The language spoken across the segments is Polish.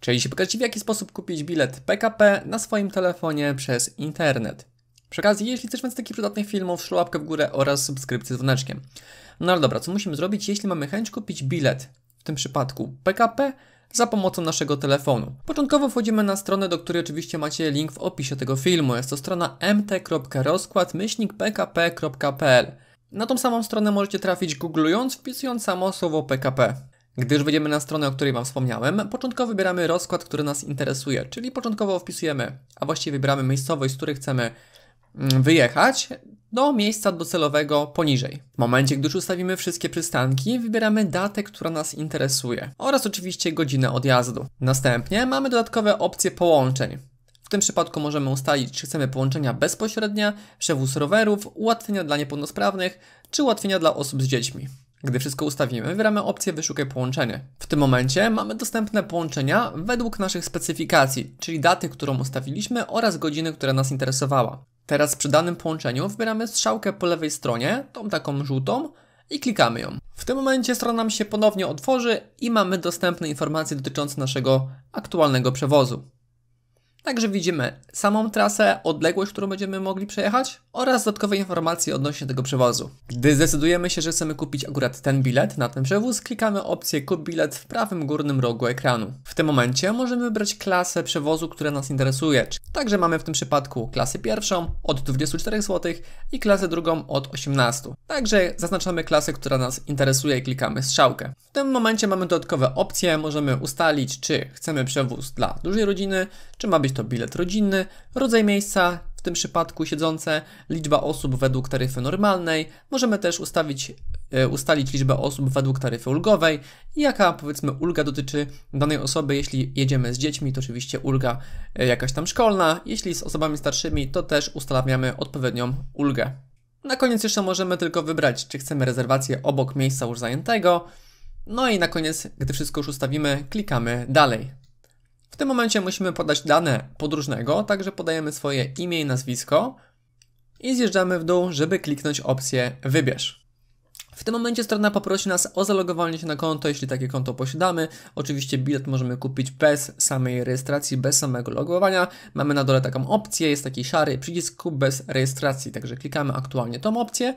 czyli się pokażę w jaki sposób kupić bilet PKP na swoim telefonie przez internet. Przy okazji, jeśli chcesz więcej takich przydatnych filmów, łapkę w górę oraz subskrypcję z dzwoneczkiem. No ale dobra, co musimy zrobić, jeśli mamy chęć kupić bilet, w tym przypadku PKP, za pomocą naszego telefonu. Początkowo wchodzimy na stronę, do której oczywiście macie link w opisie tego filmu. Jest to strona mt.rozkład-pkp.pl. Na tą samą stronę możecie trafić googlując, wpisując samo słowo PKP. Gdy już wejdziemy na stronę, o której Wam wspomniałem, początkowo wybieramy rozkład, który nas interesuje, czyli początkowo wpisujemy, a właściwie wybieramy miejscowość, z której chcemy mm, wyjechać do miejsca docelowego poniżej. W momencie, gdy już ustawimy wszystkie przystanki, wybieramy datę, która nas interesuje oraz oczywiście godzinę odjazdu. Następnie mamy dodatkowe opcje połączeń. W tym przypadku możemy ustalić, czy chcemy połączenia bezpośrednie, przewóz rowerów, ułatwienia dla niepełnosprawnych czy ułatwienia dla osób z dziećmi. Gdy wszystko ustawimy, wybieramy opcję Wyszukaj połączenie. W tym momencie mamy dostępne połączenia według naszych specyfikacji, czyli daty, którą ustawiliśmy oraz godziny, która nas interesowała. Teraz przy danym połączeniu wybieramy strzałkę po lewej stronie, tą taką żółtą, i klikamy ją. W tym momencie strona nam się ponownie otworzy i mamy dostępne informacje dotyczące naszego aktualnego przewozu. Także widzimy samą trasę, odległość, którą będziemy mogli przejechać oraz dodatkowe informacje odnośnie tego przewozu. Gdy zdecydujemy się, że chcemy kupić akurat ten bilet na ten przewóz, klikamy opcję kup bilet w prawym górnym rogu ekranu. W tym momencie możemy wybrać klasę przewozu, która nas interesuje. Także mamy w tym przypadku klasę pierwszą od 24 zł i klasę drugą od 18. Także zaznaczamy klasę, która nas interesuje i klikamy strzałkę. W tym momencie mamy dodatkowe opcje, możemy ustalić czy chcemy przewóz dla dużej rodziny, czy ma być to bilet rodzinny, rodzaj miejsca, w tym przypadku siedzące, liczba osób według taryfy normalnej. Możemy też ustawić, e, ustalić liczbę osób według taryfy ulgowej i jaka powiedzmy ulga dotyczy danej osoby. Jeśli jedziemy z dziećmi, to oczywiście ulga e, jakaś tam szkolna. Jeśli z osobami starszymi, to też ustawiamy odpowiednią ulgę. Na koniec jeszcze możemy tylko wybrać, czy chcemy rezerwację obok miejsca już zajętego. No i na koniec, gdy wszystko już ustawimy, klikamy dalej. W tym momencie musimy podać dane podróżnego, także podajemy swoje imię i nazwisko i zjeżdżamy w dół, żeby kliknąć opcję Wybierz. W tym momencie strona poprosi nas o zalogowanie się na konto, jeśli takie konto posiadamy. Oczywiście bilet możemy kupić bez samej rejestracji, bez samego logowania. Mamy na dole taką opcję, jest taki szary przycisk bez rejestracji, także klikamy aktualnie tą opcję.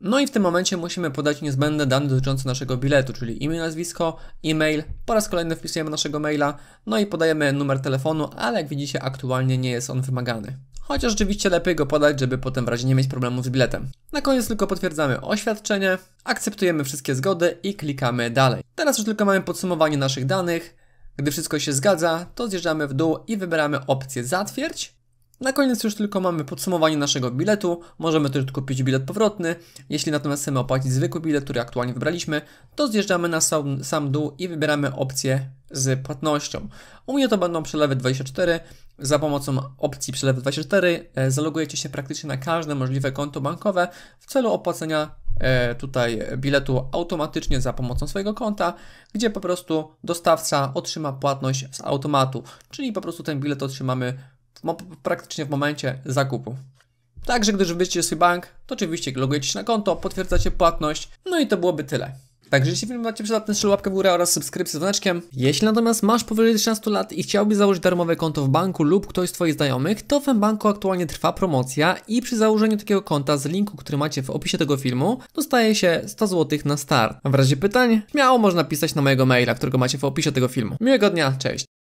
No i w tym momencie musimy podać niezbędne dane dotyczące naszego biletu, czyli imię, nazwisko, e-mail, po raz kolejny wpisujemy naszego maila, no i podajemy numer telefonu, ale jak widzicie aktualnie nie jest on wymagany. Chociaż rzeczywiście lepiej go podać, żeby potem w razie nie mieć problemu z biletem. Na koniec tylko potwierdzamy oświadczenie, akceptujemy wszystkie zgody i klikamy dalej. Teraz już tylko mamy podsumowanie naszych danych. Gdy wszystko się zgadza, to zjeżdżamy w dół i wybieramy opcję zatwierdź na koniec już tylko mamy podsumowanie naszego biletu. Możemy też kupić bilet powrotny. Jeśli natomiast chcemy opłacić zwykły bilet, który aktualnie wybraliśmy, to zjeżdżamy na sam, sam dół i wybieramy opcję z płatnością. U mnie to będą przelewy 24. Za pomocą opcji przelewy 24 e, zalogujecie się praktycznie na każde możliwe konto bankowe w celu opłacenia e, tutaj biletu automatycznie za pomocą swojego konta, gdzie po prostu dostawca otrzyma płatność z automatu, czyli po prostu ten bilet otrzymamy praktycznie w momencie zakupu. Także gdy wybierzecie swój bank, to oczywiście logujecie się na konto, potwierdzacie płatność, no i to byłoby tyle. Także jeśli film macie przydatny, strzel łapkę w górę oraz subskrypcję z dzwoneczkiem. Jeśli natomiast masz powyżej 13 lat i chciałbyś założyć darmowe konto w banku lub ktoś z Twoich znajomych, to w banku aktualnie trwa promocja i przy założeniu takiego konta z linku, który macie w opisie tego filmu, dostaje się 100 zł na start. W razie pytań, śmiało można pisać na mojego maila, którego macie w opisie tego filmu. Miłego dnia, cześć!